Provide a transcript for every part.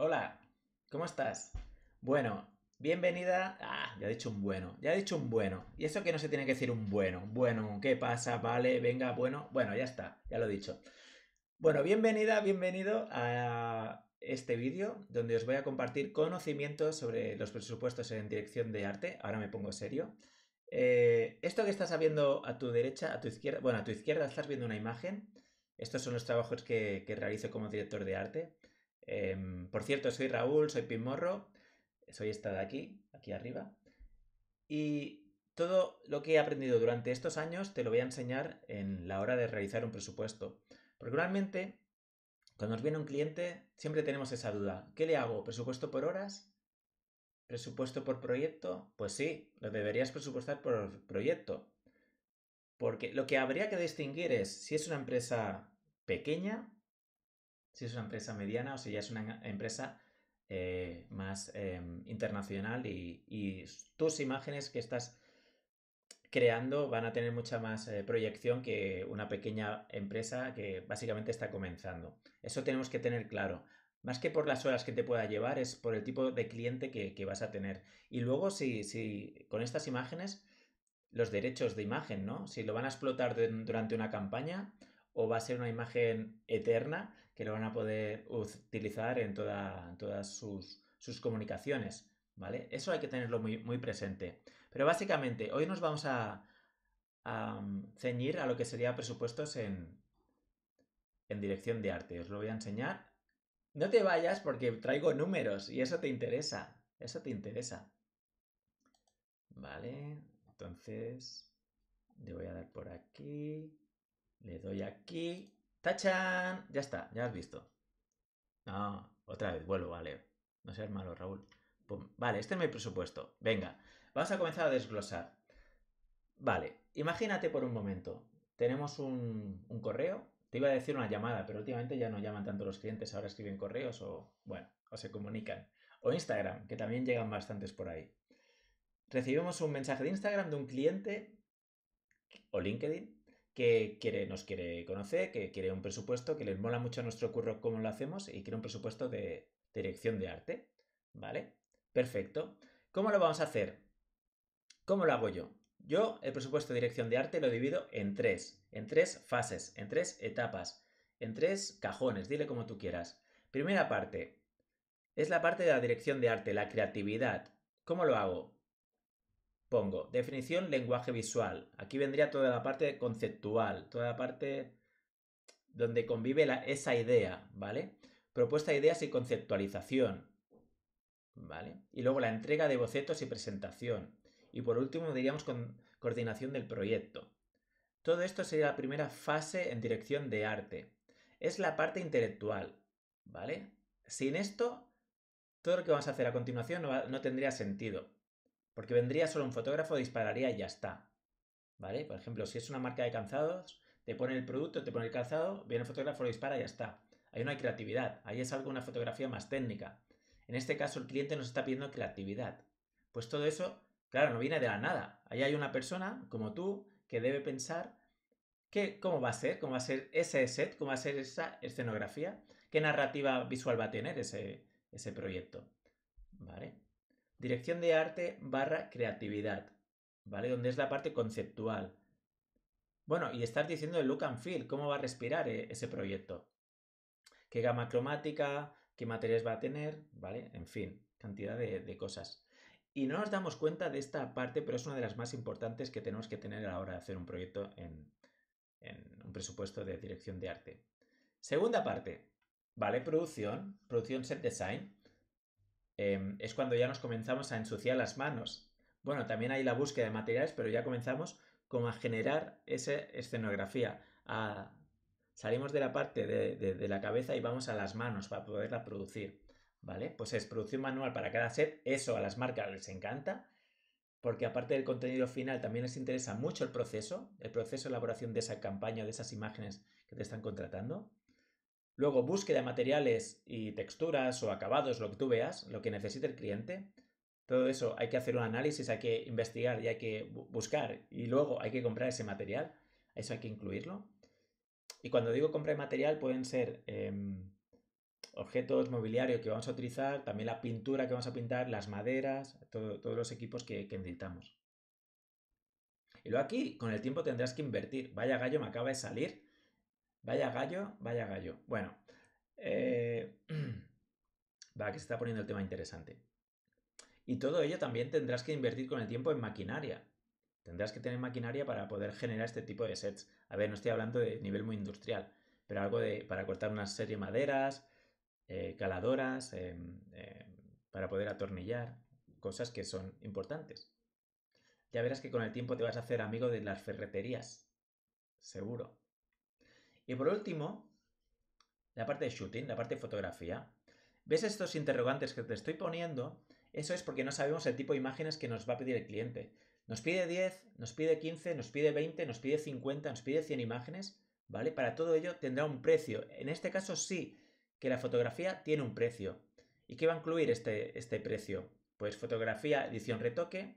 Hola, ¿cómo estás? Bueno, bienvenida. Ah, ya he dicho un bueno, ya he dicho un bueno. Y eso que no se tiene que decir un bueno. Bueno, ¿qué pasa? Vale, venga, bueno. Bueno, ya está, ya lo he dicho. Bueno, bienvenida, bienvenido a este vídeo donde os voy a compartir conocimientos sobre los presupuestos en dirección de arte. Ahora me pongo serio. Eh, esto que estás viendo a tu derecha, a tu izquierda, bueno, a tu izquierda estás viendo una imagen. Estos son los trabajos que, que realizo como director de arte. Em, por cierto, soy Raúl, soy Pimorro, soy esta de aquí, aquí arriba. Y todo lo que he aprendido durante estos años te lo voy a enseñar en la hora de realizar un presupuesto. Porque normalmente, cuando nos viene un cliente, siempre tenemos esa duda. ¿Qué le hago? ¿Presupuesto por horas? ¿Presupuesto por proyecto? Pues sí, lo deberías presupuestar por proyecto. Porque lo que habría que distinguir es si es una empresa pequeña si es una empresa mediana o si ya es una empresa eh, más em, internacional y, tus imágenes que estás creando van a tener mucha más eh, proyección que una pequeña empresa que básicamente está comenzando. Eso tenemos que tener claro. Más que por las horas que te pueda llevar, es por el tipo de cliente que, vas a tener. Y luego, si, si con estas imágenes, los derechos de imagen, ¿no? Si lo van a explotar durante una campaña, o va a ser una imagen eterna que lo van a poder utilizar en, todas sus, comunicaciones, ¿vale? Eso hay que tenerlo muy, muy presente. Pero básicamente, hoy nos vamos a, mm, ceñir a lo que sería presupuestos en, en dirección de arte. Os lo voy a enseñar. No te vayas porque traigo números y eso te interesa. Eso te interesa. Vale, entonces le voy a dar por aquí doy aquí. ¡Tachan! Ya está, ya has visto. No, otra vez, vuelvo, vale. No seas malo, Raúl. Vale, este es mi presupuesto. Venga, vamos a comenzar a desglosar. Vale, imagínate por un momento. Tenemos un, un correo. Te iba a decir una llamada, pero últimamente ya no llaman tanto los clientes, ahora escriben correos o, bueno, o se comunican. O Instagram, que también llegan bastantes por ahí. Recibimos un mensaje de Instagram de un cliente o LinkedIn que quiere, nos quiere conocer, que quiere un presupuesto, que les mola mucho nuestro curro cómo lo hacemos y quiere un presupuesto de dirección de arte. ¿Vale? Perfecto. ¿Cómo lo vamos a hacer? ¿Cómo lo hago yo? Yo el presupuesto de dirección de arte lo divido en tres, en tres fases, en tres etapas, en tres cajones, dile como tú quieras. Primera parte es la parte de la dirección de arte, la creatividad. ¿Cómo lo hago? pongo definición lenguaje visual. Aquí vendría toda la parte conceptual, toda la parte donde convive la, esa idea, ¿vale? Propuesta de ideas y conceptualización, ¿vale? Y luego la entrega de bocetos y presentación. Y por último diríamos con, coordinación del proyecto. Todo esto sería la primera fase en dirección de arte. Es la parte intelectual, ¿vale? Sin esto, todo lo que vamos a hacer a continuación no tendría sentido. Porque vendría solo un fotógrafo, dispararía y ya está. ¿Vale? Por ejemplo, si es una marca de calzados, te pone el producto, te pone el calzado, viene el fotógrafo, lo dispara y ya está. Ahí no hay creatividad, ahí es algo, una fotografía más técnica. En este caso, el cliente nos está pidiendo creatividad. Pues todo eso, claro, no viene de la nada. Ahí hay una persona, como tú, que debe pensar que, cómo va a ser, cómo va a ser ese set, cómo va a ser esa escenografía, qué narrativa visual va a tener ese, ese proyecto. ¿Vale? dirección de arte barra creatividad, ¿vale? Donde es la parte conceptual. Bueno, y estar diciendo el look and feel, cómo va a respirar eh, ese proyecto. ¿Qué gama cromática? ¿Qué materiales va a tener? ¿Vale? En fin, cantidad de, cosas. Y no nos damos cuenta de esta parte, pero es una de las más importantes que tenemos que tener a la hora de hacer un proyecto en, en un presupuesto de dirección de arte. Segunda parte, ¿vale? Producción, producción set design. Em, es cuando ya nos comenzamos a ensuciar las manos. Bueno, también hay la búsqueda de materiales, pero ya comenzamos como a generar esa escenografía. Salimos de la parte de, la cabeza y vamos a las manos para poderla producir. ¿Vale? Pues es producción manual para cada set. Eso a las marcas les encanta porque aparte del contenido final también les interesa mucho el proceso, el proceso de elaboración de esa campaña, de esas imágenes que te están contratando. Luego, búsqueda de materiales y texturas o acabados, lo que tú veas, lo que necesite el cliente. Todo eso hay que hacer un análisis, hay que investigar y hay que buscar. Y luego hay que comprar ese material. Eso hay que incluirlo. Y cuando digo compra de material, pueden ser em, objetos, mobiliario que vamos a utilizar, también la pintura que vamos a pintar, las maderas, todos los equipos que, que necesitamos. Y luego aquí, con el tiempo tendrás que invertir. Vaya gallo, me acaba de salir Vaya gallo, vaya gallo. Bueno, eh, va, que se está poniendo el tema interesante. Y todo ello también tendrás que invertir con el tiempo en maquinaria. Tendrás que tener maquinaria para poder generar este tipo de sets. A ver, no estoy hablando de nivel muy industrial, pero algo de para cortar una serie de maderas, eh, caladoras, em, em, para poder atornillar, cosas que son importantes. Ya verás que con el tiempo te vas a hacer amigo de las ferreterías. Seguro. Y por último, la parte de shooting, la parte de fotografía. ¿Ves estos interrogantes que te estoy poniendo? Eso es porque no sabemos el tipo de imágenes que nos va a pedir el cliente. Nos pide 10, nos pide 15, nos pide 20, nos pide 50, nos pide 100 imágenes, ¿vale? Para todo ello tendrá un precio. En este caso sí que la fotografía tiene un precio. ¿Y qué va a incluir este, este precio? Pues fotografía, edición, retoque,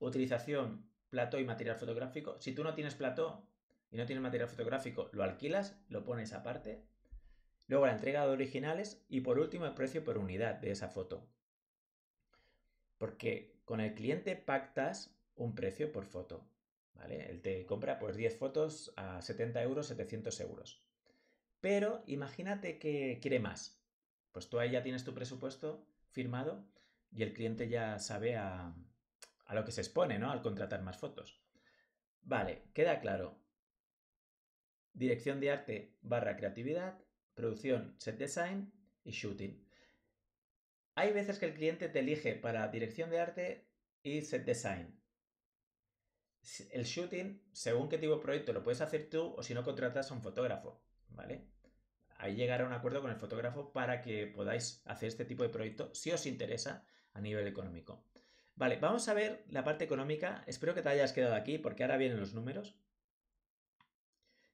utilización, plató y material fotográfico. Si tú no tienes plató, y no tienes material fotográfico, lo alquilas, lo pones aparte. Luego la entrega de originales y por último el precio por unidad de esa foto. Porque con el cliente pactas un precio por foto. ¿Vale? Él te compra pues 10 fotos a 70 euros, 700 euros. Pero imagínate que quiere más. Pues tú ahí ya tienes tu presupuesto firmado y el cliente ya sabe a, a lo que se expone, ¿no? Al contratar más fotos. Vale, queda claro dirección de arte barra creatividad, producción, set design y shooting. Hay veces que el cliente te elige para dirección de arte y set design. El shooting, según qué tipo de proyecto, lo puedes hacer tú o si no contratas a un fotógrafo, ¿vale? Ahí llegar a un acuerdo con el fotógrafo para que podáis hacer este tipo de proyecto si os interesa a nivel económico. Vale, vamos a ver la parte económica. Espero que te hayas quedado aquí porque ahora vienen los números.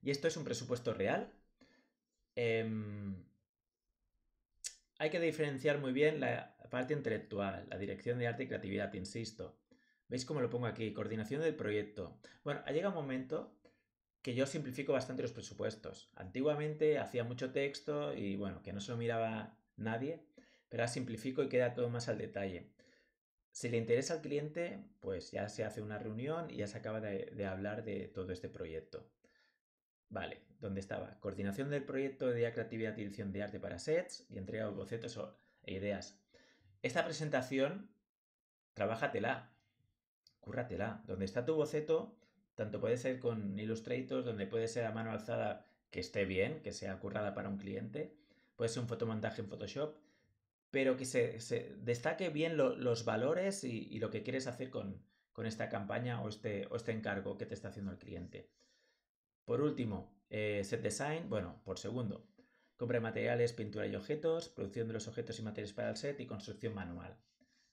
Y esto es un presupuesto real. Em, hay que diferenciar muy bien la parte intelectual, la dirección de arte y creatividad, insisto. ¿Veis cómo lo pongo aquí? Coordinación del proyecto. Bueno, ha llegado un momento que yo simplifico bastante los presupuestos. Antiguamente hacía mucho texto y bueno, que no se lo miraba nadie, pero ahora simplifico y queda todo más al detalle. Si le interesa al cliente, pues ya se hace una reunión y ya se acaba de hablar de todo este proyecto. Vale, ¿dónde estaba? Coordinación del proyecto de creatividad y dirección de arte para sets y entrega de bocetos e ideas. Esta presentación, trabájatela, cúrratela. Donde está tu boceto, tanto puede ser con Illustrator, donde puede ser a mano alzada que esté bien, que sea currada para un cliente, puede ser un fotomontaje en Photoshop, pero que se, destaque bien los valores y, lo que quieres hacer con, esta campaña o este, o este encargo que te está haciendo el cliente. Por último, eh, set design, bueno, por segundo, compra de materiales, pintura y objetos, producción de los objetos y materiales para el set y construcción manual.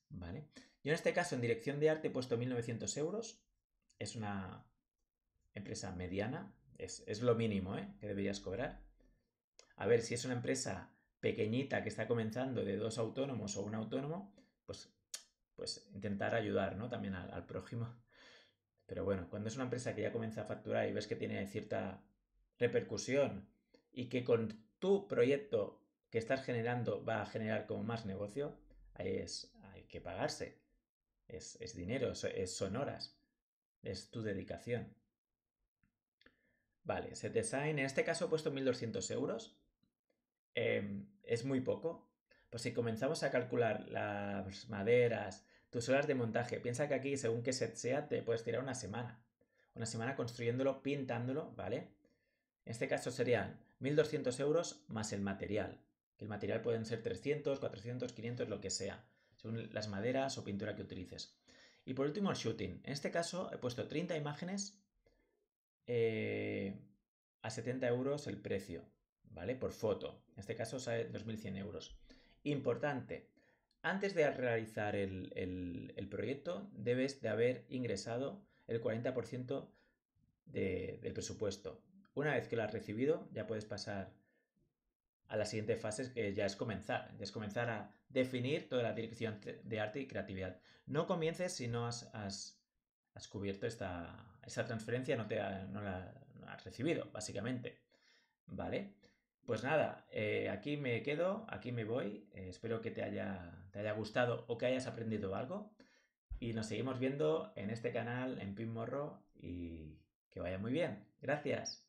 ¿Vale? Yo en este caso en dirección de arte he puesto 1.900 euros, es una empresa mediana, es, lo mínimo ¿eh? que deberías cobrar. A ver, si es una empresa pequeñita que está comenzando de dos autónomos o un autónomo, pues, pues intentar ayudar también al, al prójimo. Pero bueno, cuando es una empresa que ya comienza a facturar y ves que tiene cierta repercusión y que con tu proyecto que estás generando va a generar como más negocio, ahí hay que pagarse. Es, dinero, es, son horas, es tu dedicación. Vale, set design, en este caso he puesto 1200 euros. Em, es muy poco. Pues si comenzamos a calcular las maderas, tus horas de montaje. Piensa que aquí, según qué set sea, te puedes tirar una semana. Una semana construyéndolo, pintándolo, ¿vale? En este caso serían 1.200 euros más el material. Que el material pueden ser 300, 400, 500, lo que sea. Según las maderas o pintura que utilices. Y por último, el shooting. En este caso he puesto 30 imágenes eh, a 70 euros el precio, ¿vale? Por foto. En este caso sale 2.100 euros. Importante, antes de realizar el, proyecto, debes de haber ingresado el 40% del presupuesto. Una vez que lo has recibido, ya puedes pasar a la siguiente fase, que ya es comenzar. Ya es comenzar a definir toda la dirección de arte y creatividad. No comiences si no has, cubierto esta, transferencia, no, te la has recibido, básicamente. ¿Vale? Pues nada, eh, aquí me quedo, aquí me voy. Eh, espero que te haya, te haya gustado o que hayas aprendido algo. Y nos seguimos viendo en este canal, en Pin Morro, y que vaya muy bien. Gracias.